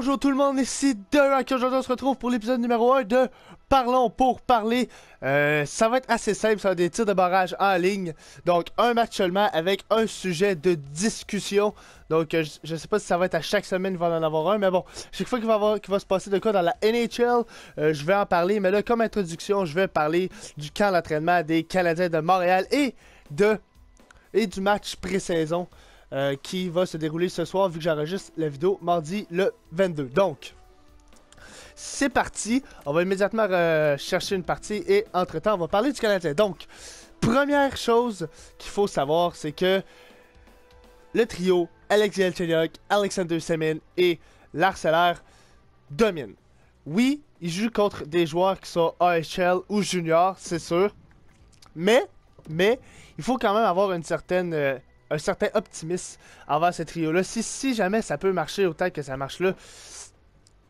Bonjour tout le monde, ici de Aujourd'hui, on se retrouve pour l'épisode numéro 1 de Parlons pour parler. Euh, ça va être assez simple, ça va être des tirs de barrage en ligne. Donc, un match seulement avec un sujet de discussion. Donc, euh, je ne sais pas si ça va être à chaque semaine, il va en avoir un. Mais bon, chaque fois qu'il va, va se passer de quoi dans la NHL, euh, je vais en parler. Mais là, comme introduction, je vais parler du camp d'entraînement des Canadiens de Montréal et, de, et du match pré-saison. Euh, qui va se dérouler ce soir vu que j'enregistre la vidéo mardi le 22. Donc, c'est parti. On va immédiatement euh, chercher une partie et entre-temps, on va parler du Canadien. Donc, première chose qu'il faut savoir, c'est que le trio Alex Yelchenyok, Alexander Semin et Lars Domine. dominent. Oui, ils jouent contre des joueurs qui sont AHL ou juniors, c'est sûr. Mais, mais, il faut quand même avoir une certaine euh, un certain optimisme envers ce trio-là. Si, si jamais ça peut marcher autant que ça marche là,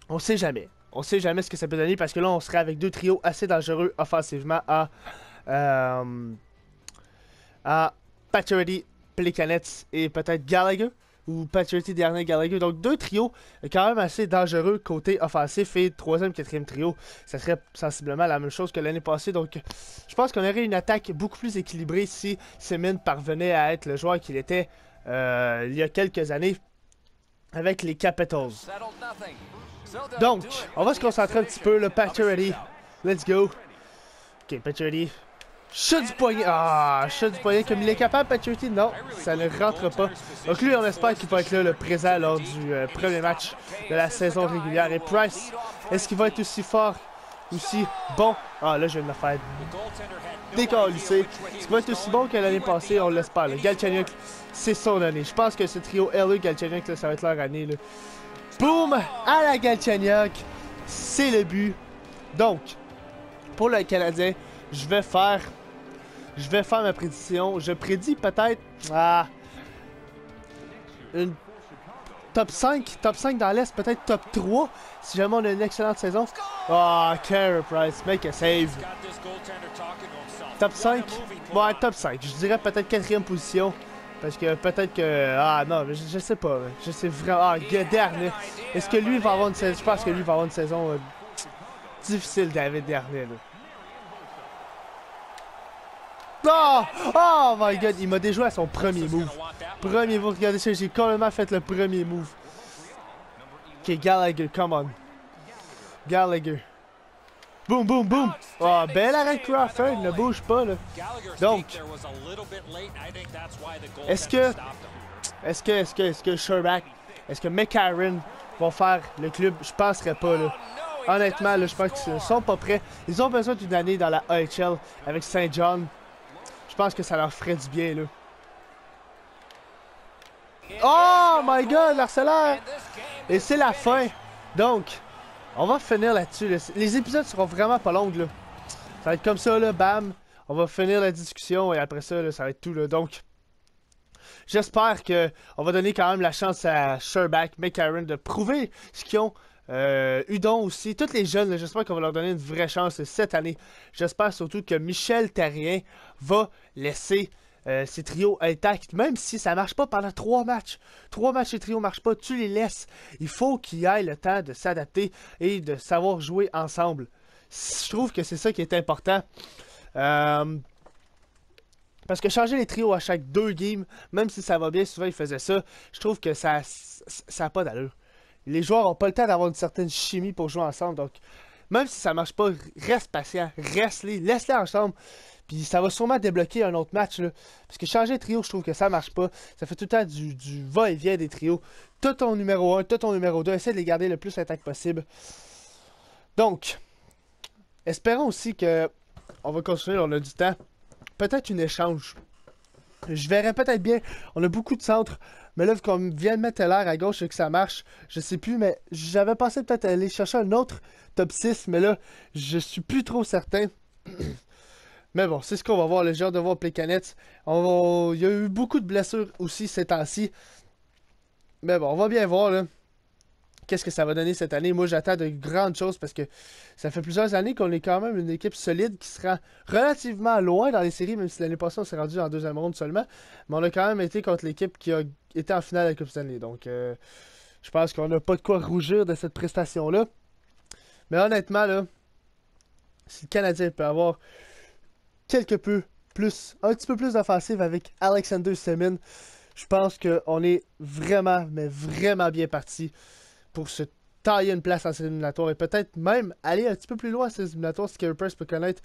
on sait jamais. On sait jamais ce que ça peut donner parce que là, on serait avec deux trios assez dangereux offensivement à, euh, à et peut-être Gallagher ou Paturity, Dernier, Gallagher. Donc deux trios quand même assez dangereux côté offensif et troisième, quatrième trio. Ça serait sensiblement la même chose que l'année passée. Donc je pense qu'on aurait une attaque beaucoup plus équilibrée si Semin parvenait à être le joueur qu'il était euh, il y a quelques années avec les Capitals. Donc, on va se concentrer un petit peu. Le Paturity, let's go. Ok, Paturity, Chut du poignet. Ah, chute du poignet comme il est capable, Paturity. Non, ça ne rentre pas. Donc lui, on espère qu'il va être là le présent lors du euh, premier match de la saison régulière. Et Price, est-ce qu'il va être aussi fort, aussi bon? Ah, là, je viens de me faire lissé Est-ce qu'il va être aussi bon que l'année passée? On l'espère. Galchenyuk, c'est son année. Je pense que ce trio LE Galchenyuk, ça va être leur année. Là. À la Galchenyuk, c'est le but. Donc, pour le Canadien, je vais faire je vais faire ma prédiction. Je prédis peut-être ah, une top 5, top 5 dans l'Est, peut-être top 3 si jamais on a une excellente saison. oh, Carey Price, make a save. Top 5? Ouais, top 5. Je dirais peut-être quatrième position. Parce que peut-être que. Ah non, je, je sais pas. Hein. Je sais vraiment. Ah, Dernier. Est-ce que lui va avoir une saison. Je pense que lui va avoir une saison euh, difficile, David Dernier. Là. Oh! Oh my god, il m'a déjoué à son premier move. Premier move, regardez ça, j'ai même fait le premier move. Ok, Gallagher, come on. Gallagher. Boum, boum, boum. Oh, bel arrêt Crawford, hein, ne bouge pas, là. Donc, est-ce que, est-ce que, est-ce que, est-ce que Sherback, est-ce que McCarron vont faire le club? Je penserais pas, là. Honnêtement, là, je pense qu'ils ne sont pas prêts. Ils ont besoin d'une année dans la AHL avec st John. Je pense que ça leur ferait du bien, là. Oh my god, l'arcellaire! Et c'est la fin. Donc, on va finir là-dessus. Les épisodes seront vraiment pas longs, là. Ça va être comme ça, là, bam. On va finir la discussion et après ça, là, ça va être tout, là. Donc, j'espère que on va donner quand même la chance à Sherback, McAaron de prouver ce qu'ils ont euh, Udon aussi, toutes les jeunes, j'espère qu'on va leur donner une vraie chance cette année. J'espère surtout que Michel Terrien va laisser euh, ses trios intacts, même si ça marche pas pendant trois matchs. Trois matchs et trios marchent pas, tu les laisses. Il faut qu'ils aillent le temps de s'adapter et de savoir jouer ensemble. Je trouve que c'est ça qui est important. Euh, parce que changer les trios à chaque deux games, même si ça va bien, souvent ils faisaient ça, je trouve que ça n'a ça, pas d'allure les joueurs n'ont pas le temps d'avoir une certaine chimie pour jouer ensemble. Donc, même si ça marche pas, reste patient, reste-les, laisse-les ensemble. Puis ça va sûrement débloquer un autre match. Là. Parce que changer de trio, je trouve que ça marche pas. Ça fait tout le temps du, du va-et-vient des trios. Tout ton numéro 1, tout ton numéro 2, essaie de les garder le plus intact possible. Donc, espérons aussi que on va continuer, on a du temps. Peut-être une échange je verrais peut-être bien. On a beaucoup de centres. Mais là, qu'on vient de mettre l'air à gauche et que ça marche, je sais plus, mais j'avais pensé peut-être aller chercher un autre top 6, mais là, je suis plus trop certain. mais bon, c'est ce qu'on va voir, le genre de voir Plekanet canettes. Il y a eu beaucoup de blessures aussi ces temps-ci. Mais bon, on va bien voir, là qu'est-ce que ça va donner cette année. Moi, j'attends de grandes choses parce que ça fait plusieurs années qu'on est quand même une équipe solide qui sera relativement loin dans les séries, même si l'année passée, on s'est rendu en deuxième ronde seulement. Mais on a quand même été contre l'équipe qui a été en finale de la Coupe Stanley. Donc, euh, je pense qu'on n'a pas de quoi rougir de cette prestation-là. Mais honnêtement, là, si le Canadien peut avoir quelque peu plus, un petit peu plus d'offensive avec Alexander Semin, je pense qu'on est vraiment, mais vraiment bien parti pour se tailler une place en séries éliminatoires et peut-être même aller un petit peu plus loin en ces éliminatoires si Carey Price peut connaître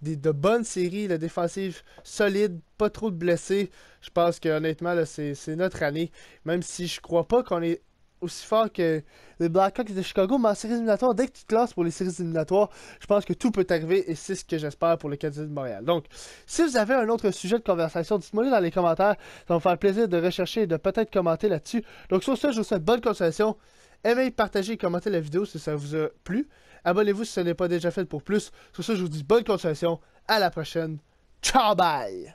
des, de bonnes séries, la défensive solide, pas trop de blessés. Je pense que honnêtement, c'est notre année. Même si je crois pas qu'on est aussi fort que les Blackhawks de Chicago, mais en séries éliminatoires, dès que tu te classes pour les séries éliminatoires, je pense que tout peut arriver et c'est ce que j'espère pour le Canadien de Montréal. Donc, si vous avez un autre sujet de conversation, dites-moi dans les commentaires. Ça va me faire plaisir de rechercher et de peut-être commenter là-dessus. Donc, sur ce, je vous souhaite bonne continuation Aimez, partagez et commentez la vidéo si ça vous a plu. Abonnez-vous si ce n'est pas déjà fait pour plus. Sur ce, je vous dis bonne continuation. À la prochaine. Ciao, bye!